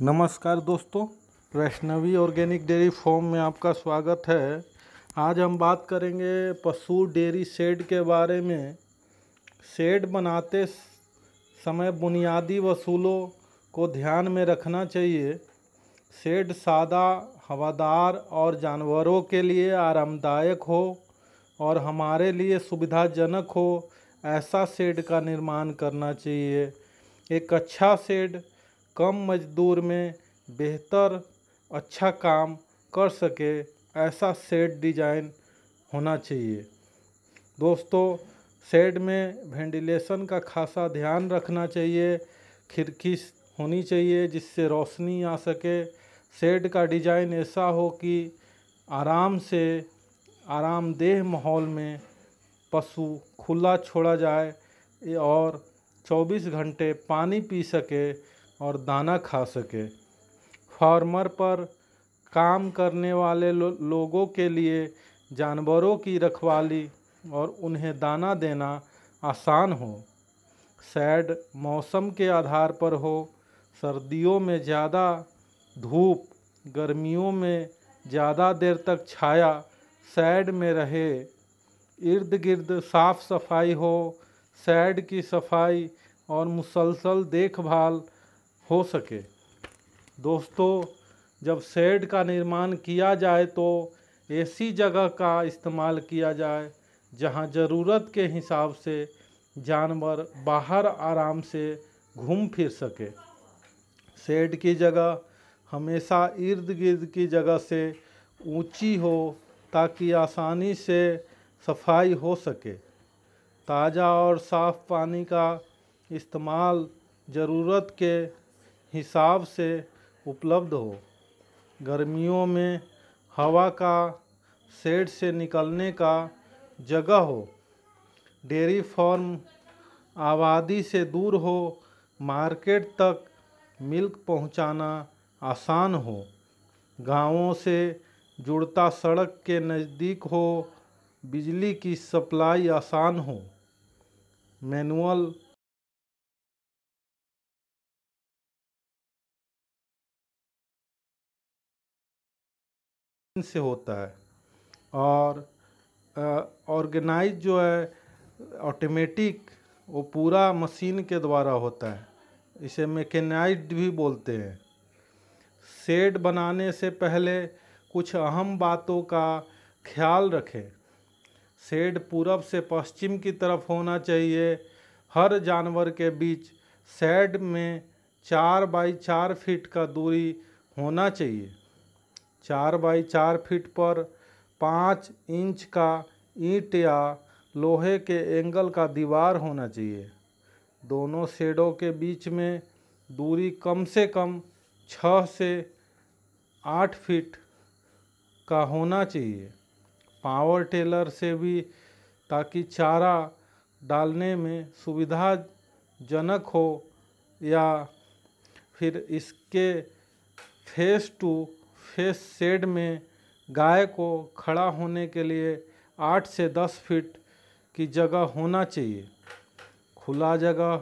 नमस्कार दोस्तों Vaishnavi organic dairy farm में आपका स्वागत है आज हम बात करेंगे पशु डेयरी शेड के बारे में शेड बनाते समय बुनियादी वसूलों को ध्यान में रखना चाहिए शेड सादा हवादार और जानवरों के लिए आरामदायक हो और हमारे लिए सुविधाजनक हो ऐसा शेड का निर्माण करना चाहिए एक अच्छा शेड कम मज़दूर में बेहतर अच्छा काम कर सके ऐसा सेट डिज़ाइन होना चाहिए दोस्तों सेड में वेंटिलेशन का खासा ध्यान रखना चाहिए खिड़की होनी चाहिए जिससे रोशनी आ सके सेड का डिज़ाइन ऐसा हो कि आराम से आरामदेह माहौल में पशु खुला छोड़ा जाए और 24 घंटे पानी पी सके और दाना खा सके फार्मर पर काम करने वाले लो, लोगों के लिए जानवरों की रखवाली और उन्हें दाना देना आसान हो सैड मौसम के आधार पर हो सर्दियों में ज़्यादा धूप गर्मियों में ज़्यादा देर तक छाया सैड में रहे इर्द गिर्द साफ सफाई हो सैड की सफाई और मुसलसल देखभाल हो सके दोस्तों जब शेड का निर्माण किया जाए तो ऐसी जगह का इस्तेमाल किया जाए जहां ज़रूरत के हिसाब से जानवर बाहर आराम से घूम फिर सके शेड की जगह हमेशा इर्द गिर्द की जगह से ऊंची हो ताकि आसानी से सफाई हो सके ताज़ा और साफ़ पानी का इस्तेमाल ज़रूरत के हिसाब से उपलब्ध हो गर्मियों में हवा का शेड से निकलने का जगह हो डेयरी फार्म आबादी से दूर हो मार्केट तक मिल्क पहुंचाना आसान हो गांवों से जुड़ता सड़क के नज़दीक हो बिजली की सप्लाई आसान हो मैनुअल से होता है और ऑर्गेनाइज जो है ऑटोमेटिक वो पूरा मशीन के द्वारा होता है इसे मैकेनाइज्ड भी बोलते हैं सेड बनाने से पहले कुछ अहम बातों का ख्याल रखें सेड पूरब से पश्चिम की तरफ होना चाहिए हर जानवर के बीच सेड में चार बाई चार फीट का दूरी होना चाहिए चार बाई चार फीट पर पाँच इंच का ईंट या लोहे के एंगल का दीवार होना चाहिए दोनों शेडों के बीच में दूरी कम से कम छः से आठ फीट का होना चाहिए पावर टेलर से भी ताकि चारा डालने में सुविधाजनक हो या फिर इसके फेस टू फेस शेड में गाय को खड़ा होने के लिए आठ से दस फीट की जगह होना चाहिए खुला जगह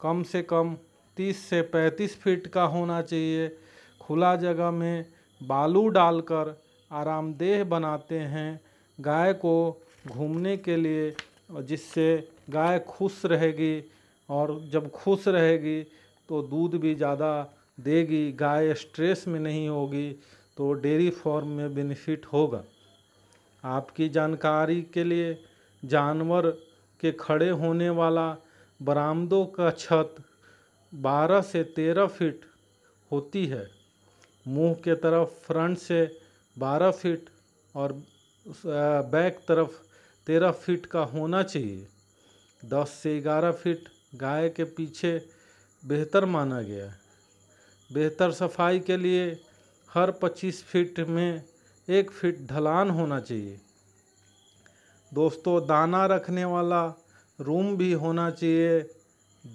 कम से कम तीस से पैंतीस फीट का होना चाहिए खुला जगह में बालू डालकर आरामदेह बनाते हैं गाय को घूमने के लिए जिससे गाय खुश रहेगी और जब खुश रहेगी तो दूध भी ज़्यादा देगी गाय स्ट्रेस में नहीं होगी तो डेयरी फॉर्म में बेनिफिट होगा आपकी जानकारी के लिए जानवर के खड़े होने वाला बरामदों का छत 12 से 13 फीट होती है मुंह के तरफ फ्रंट से 12 फीट और बैक तरफ 13 फीट का होना चाहिए 10 से 11 फीट गाय के पीछे बेहतर माना गया है बेहतर सफाई के लिए हर 25 फीट में एक फीट ढलान होना चाहिए दोस्तों दाना रखने वाला रूम भी होना चाहिए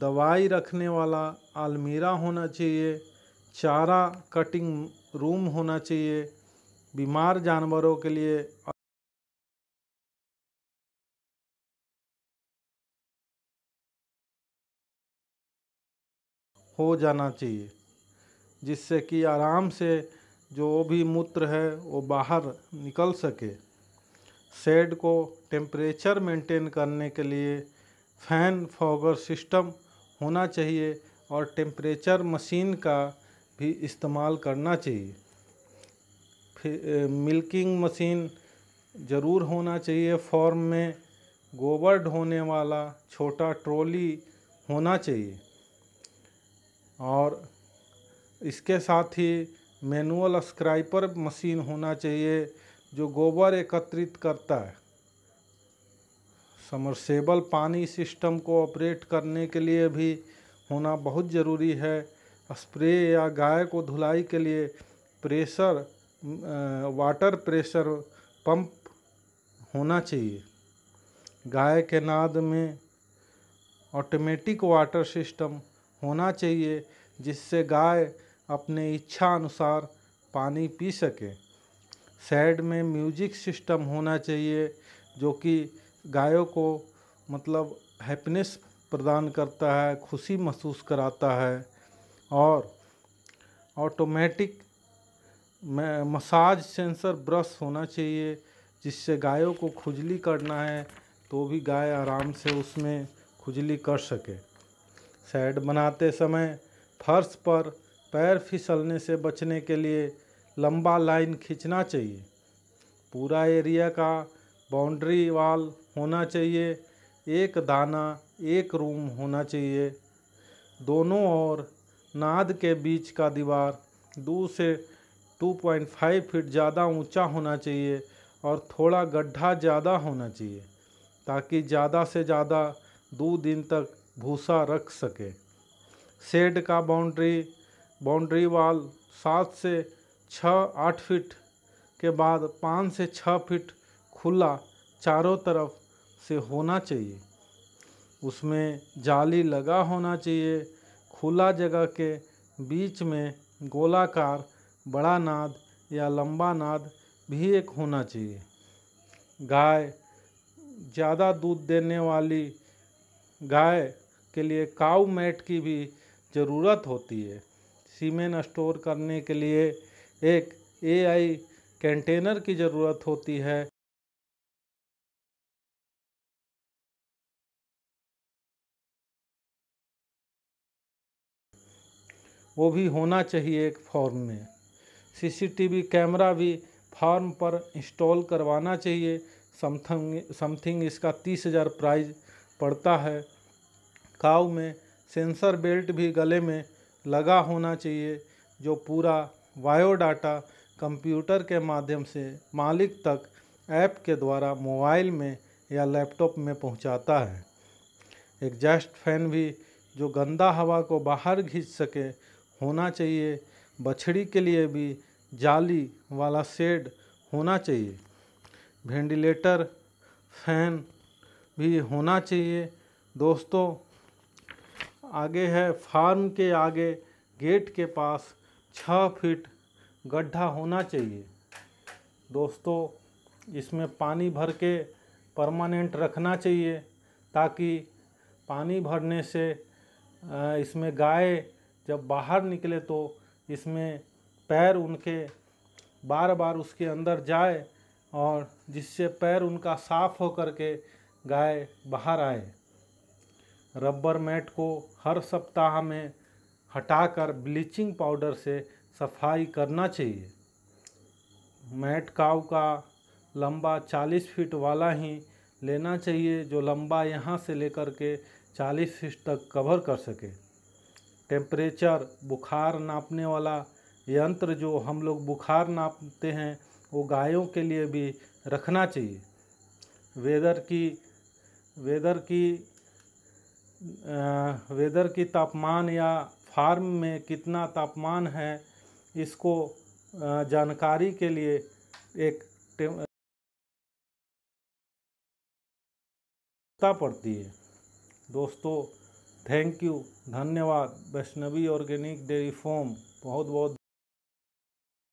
दवाई रखने वाला आलमीरा होना चाहिए चारा कटिंग रूम होना चाहिए बीमार जानवरों के लिए हो जाना चाहिए जिससे कि आराम से जो भी मूत्र है वो बाहर निकल सके शेड को टेम्परेचर मेंटेन करने के लिए फैन फॉगर सिस्टम होना चाहिए और टेम्परेचर मशीन का भी इस्तेमाल करना चाहिए फिर मिल्किंग मशीन ज़रूर होना चाहिए फॉर्म में गोबर ढोने वाला छोटा ट्रॉली होना चाहिए और इसके साथ ही मैनुअल स्क्राइपर मशीन होना चाहिए जो गोबर एकत्रित करता है समरसेबल पानी सिस्टम को ऑपरेट करने के लिए भी होना बहुत ज़रूरी है स्प्रे या गाय को धुलाई के लिए प्रेशर वाटर प्रेशर पंप होना चाहिए गाय के नाद में ऑटोमेटिक वाटर सिस्टम होना चाहिए जिससे गाय अपने इच्छा अनुसार पानी पी सके सैड में म्यूजिक सिस्टम होना चाहिए जो कि गायों को मतलब हैप्पीनेस प्रदान करता है खुशी महसूस कराता है और ऑटोमेटिक मसाज सेंसर ब्रश होना चाहिए जिससे गायों को खुजली करना है तो भी गाय आराम से उसमें खुजली कर सके सैड बनाते समय फर्श पर पैर फिसलने से बचने के लिए लंबा लाइन खींचना चाहिए पूरा एरिया का बाउंड्री वाल होना चाहिए एक दाना एक रूम होना चाहिए दोनों और नाद के बीच का दीवार दो से 2.5 फीट ज़्यादा ऊंचा होना चाहिए और थोड़ा गड्ढा ज़्यादा होना चाहिए ताकि ज़्यादा से ज़्यादा दो दिन तक भूसा रख सके शेड का बाउंड्री बाउंड्री वाल सात से छ आठ फीट के बाद पाँच से छः फीट खुला चारों तरफ से होना चाहिए उसमें जाली लगा होना चाहिए खुला जगह के बीच में गोलाकार बड़ा नाद या लंबा नाद भी एक होना चाहिए गाय ज़्यादा दूध देने वाली गाय के लिए काउ मैट की भी ज़रूरत होती है सीमेन स्टोर करने के लिए एक एआई कंटेनर की ज़रूरत होती है वो भी होना चाहिए एक फॉर्म में सीसीटीवी कैमरा भी फॉर्म पर इंस्टॉल करवाना चाहिए समथिंग समथिंग इसका तीस हज़ार प्राइज पड़ता है काव में सेंसर बेल्ट भी गले में लगा होना चाहिए जो पूरा बायोडाटा कंप्यूटर के माध्यम से मालिक तक ऐप के द्वारा मोबाइल में या लैपटॉप में पहुंचाता है एग्जैस्ट फैन भी जो गंदा हवा को बाहर खींच सके होना चाहिए बछड़ी के लिए भी जाली वाला शेड होना चाहिए वेंटिलेटर फैन भी होना चाहिए दोस्तों आगे है फार्म के आगे गेट के पास छः फीट गड्ढा होना चाहिए दोस्तों इसमें पानी भर के परमानेंट रखना चाहिए ताकि पानी भरने से इसमें गाय जब बाहर निकले तो इसमें पैर उनके बार बार उसके अंदर जाए और जिससे पैर उनका साफ़ हो करके गाय बाहर आए रबर मैट को हर सप्ताह में हटाकर ब्लीचिंग पाउडर से सफाई करना चाहिए मैट काव का लंबा 40 फीट वाला ही लेना चाहिए जो लंबा यहाँ से लेकर के 40 फीट तक कवर कर सके टेम्परेचर बुखार नापने वाला यंत्र जो हम लोग बुखार नापते हैं वो गायों के लिए भी रखना चाहिए वेदर की वेदर की वेदर की तापमान या फार्म में कितना तापमान है इसको जानकारी के लिए एक पड़ती है दोस्तों थैंक यू धन्यवाद वैष्णवी ऑर्गेनिक डेयरी फॉर्म बहुत बहुत